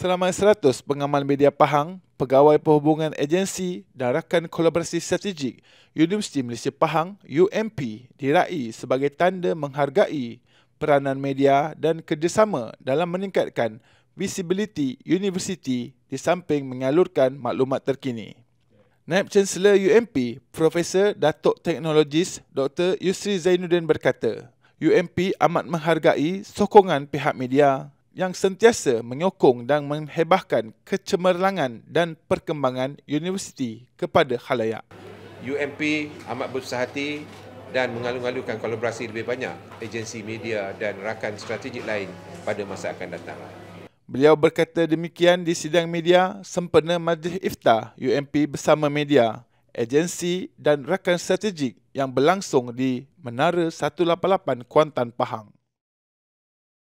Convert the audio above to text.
Selama 100 pengaman media Pahang, pegawai perhubungan agensi dan rakan kolaborasi strategik Universiti Malaysia Pahang, UMP, dirai sebagai tanda menghargai peranan media dan kerjasama dalam meningkatkan visibility universiti di samping menyalurkan maklumat terkini. Naib Chancellor UMP, Profesor Datuk Teknologis Dr. Yusri Zainuddin berkata, UMP amat menghargai sokongan pihak media yang sentiasa menyokong dan menghebahkan kecemerlangan dan perkembangan universiti kepada khalayak. UMP amat berusaha hati dan mengalu-alukan kolaborasi lebih banyak agensi media dan rakan strategik lain pada masa akan datang. Beliau berkata demikian di sidang media sempena Majlis Ifta UMP bersama media, agensi dan rakan strategik yang berlangsung di Menara 188 Kuantan Pahang.